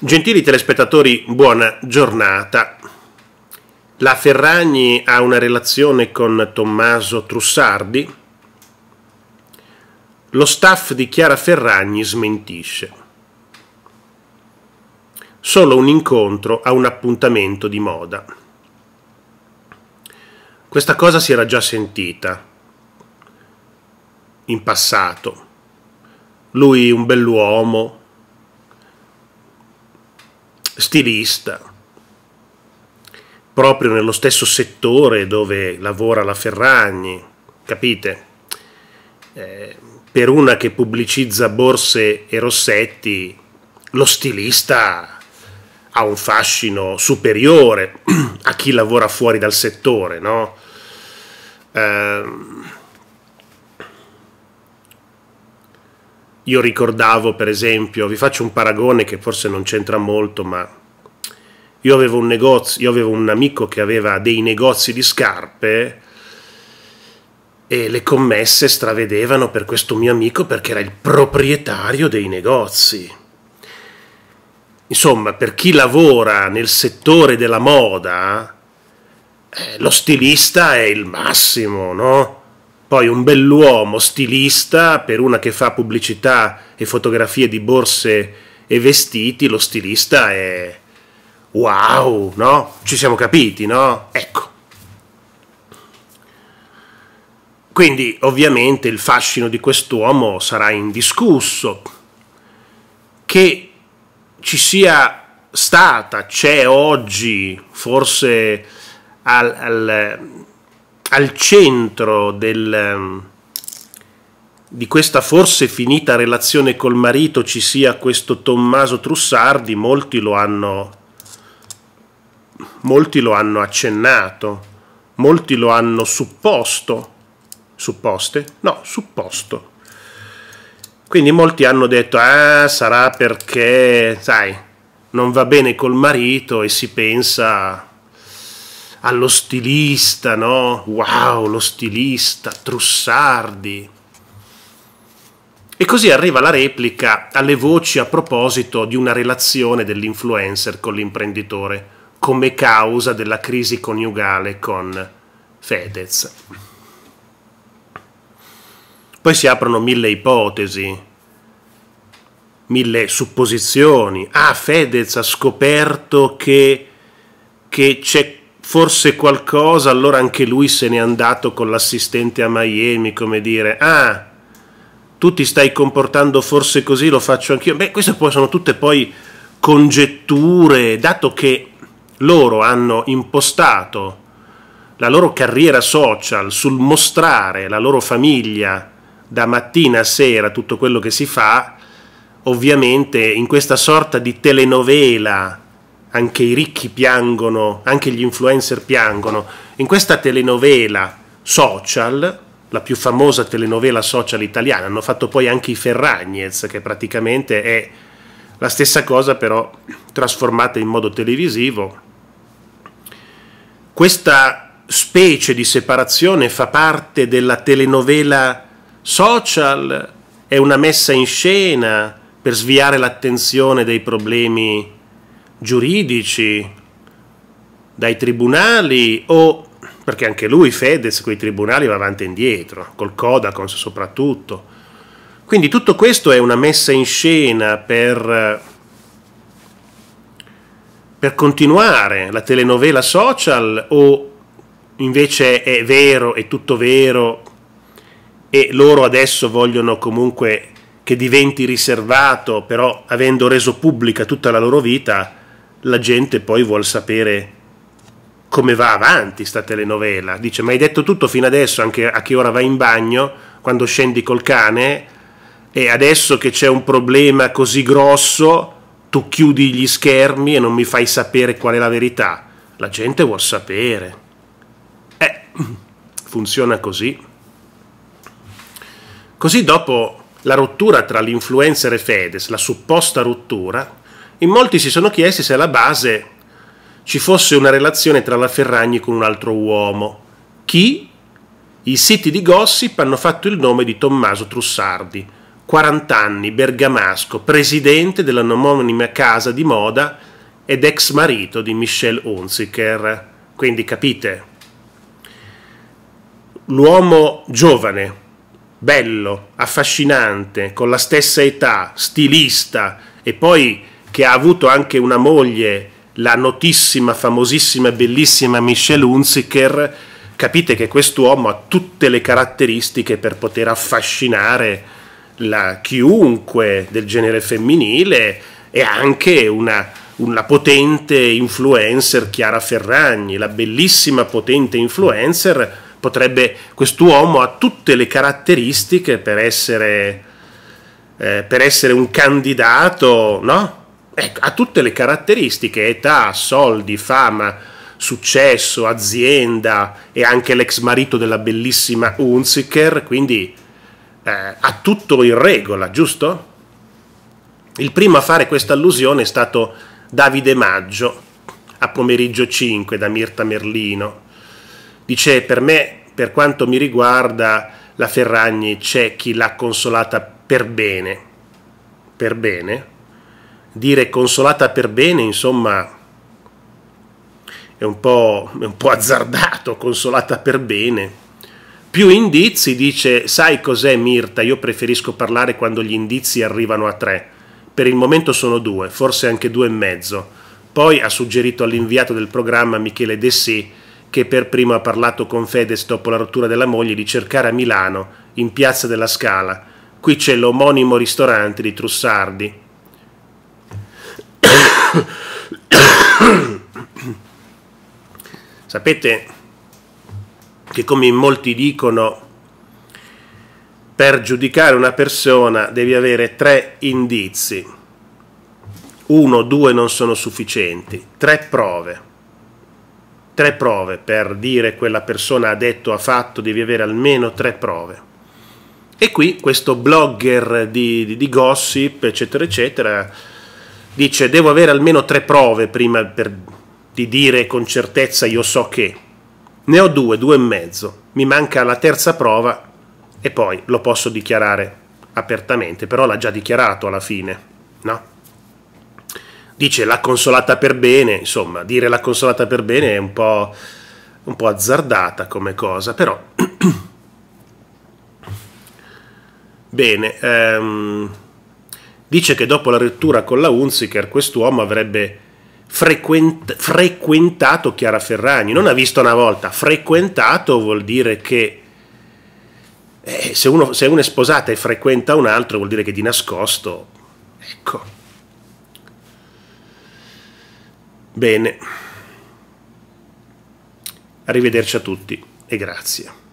Gentili telespettatori, buona giornata. La Ferragni ha una relazione con Tommaso Trussardi. Lo staff di Chiara Ferragni smentisce. Solo un incontro a un appuntamento di moda. Questa cosa si era già sentita in passato. Lui un bell'uomo, stilista, proprio nello stesso settore dove lavora la Ferragni, capite? Eh, per una che pubblicizza borse e rossetti, lo stilista ha un fascino superiore a chi lavora fuori dal settore, no? Eh, io ricordavo, per esempio, vi faccio un paragone che forse non c'entra molto, ma io avevo un negozio, io avevo un amico che aveva dei negozi di scarpe e le commesse stravedevano per questo mio amico perché era il proprietario dei negozi. Insomma, per chi lavora nel settore della moda, eh, lo stilista è il massimo, no? poi un bell'uomo stilista per una che fa pubblicità e fotografie di borse e vestiti, lo stilista è wow, no? Ci siamo capiti, no? Ecco. Quindi ovviamente il fascino di quest'uomo sarà indiscusso. Che ci sia stata, c'è oggi, forse al, al al centro del, ehm, di questa forse finita relazione col marito ci sia questo Tommaso Trussardi, molti lo hanno, molti lo hanno accennato, molti lo hanno supposto, supposte? No, supposto. Quindi molti hanno detto, ah, sarà perché, sai, non va bene col marito e si pensa allo stilista, no? Wow, lo stilista, Trussardi. E così arriva la replica alle voci a proposito di una relazione dell'influencer con l'imprenditore come causa della crisi coniugale con Fedez. Poi si aprono mille ipotesi, mille supposizioni. Ah, Fedez ha scoperto che, che c'è forse qualcosa, allora anche lui se n'è andato con l'assistente a Miami, come dire, ah, tu ti stai comportando forse così, lo faccio anch'io. Beh, queste poi sono tutte poi congetture, dato che loro hanno impostato la loro carriera social sul mostrare la loro famiglia da mattina a sera tutto quello che si fa, ovviamente in questa sorta di telenovela anche i ricchi piangono, anche gli influencer piangono. In questa telenovela social, la più famosa telenovela social italiana, hanno fatto poi anche i Ferragnez, che praticamente è la stessa cosa però trasformata in modo televisivo. Questa specie di separazione fa parte della telenovela social, è una messa in scena per sviare l'attenzione dei problemi giuridici, dai tribunali o perché anche lui, Fedez, quei tribunali va avanti e indietro, col Codacons soprattutto. Quindi tutto questo è una messa in scena per, per continuare la telenovela social o invece è vero, è tutto vero e loro adesso vogliono comunque che diventi riservato, però avendo reso pubblica tutta la loro vita, la gente poi vuole sapere come va avanti sta telenovela. Dice, ma hai detto tutto fino adesso, anche a che ora vai in bagno, quando scendi col cane, e adesso che c'è un problema così grosso, tu chiudi gli schermi e non mi fai sapere qual è la verità. La gente vuol sapere. Eh, funziona così. Così dopo la rottura tra l'influencer e Fedez, la supposta rottura, in molti si sono chiesti se alla base ci fosse una relazione tra la Ferragni con un altro uomo. Chi? I siti di gossip hanno fatto il nome di Tommaso Trussardi, 40 anni, bergamasco, presidente della omonima casa di moda ed ex marito di Michel Hunziker. Quindi capite, l'uomo giovane, bello, affascinante, con la stessa età, stilista e poi che ha avuto anche una moglie, la notissima, famosissima bellissima Michelle Hunziker, capite che quest'uomo ha tutte le caratteristiche per poter affascinare la chiunque del genere femminile e anche una, una potente influencer Chiara Ferragni, la bellissima potente influencer potrebbe quest'uomo ha tutte le caratteristiche per essere eh, per essere un candidato, no? Ecco, ha tutte le caratteristiche, età, soldi, fama, successo, azienda e anche l'ex marito della bellissima Hunziker, quindi eh, ha tutto in regola, giusto? Il primo a fare questa allusione è stato Davide Maggio a pomeriggio 5 da Mirta Merlino. Dice per me, per quanto mi riguarda, la Ferragni c'è chi l'ha consolata per bene. Per bene? dire consolata per bene, insomma, è un po', è un po azzardato, consolata per bene. Più indizi dice, sai cos'è Mirta, io preferisco parlare quando gli indizi arrivano a tre. Per il momento sono due, forse anche due e mezzo. Poi ha suggerito all'inviato del programma Michele Dessì, che per primo ha parlato con Fedez dopo la rottura della moglie, di cercare a Milano, in piazza della Scala. Qui c'è l'omonimo ristorante di Trussardi, Sapete che come in molti dicono, per giudicare una persona devi avere tre indizi. Uno, due non sono sufficienti, tre prove. Tre prove per dire quella persona ha detto, ha fatto, devi avere almeno tre prove. E qui questo blogger di, di, di gossip, eccetera, eccetera, dice devo avere almeno tre prove prima per, di dire con certezza io so che. Ne ho due, due e mezzo. Mi manca la terza prova e poi lo posso dichiarare apertamente, però l'ha già dichiarato alla fine, no? Dice l'ha consolata per bene, insomma, dire l'ha consolata per bene è un po', un po azzardata come cosa, però... bene, ehm... Dice che dopo la rottura con la Hunziker quest'uomo avrebbe frequent- frequentato Chiara Ferragni, non ha visto una volta, frequentato vuol dire che eh, se, uno, se uno è sposata e frequenta un altro vuol dire che di nascosto, ecco. Bene, arrivederci a tutti e grazie.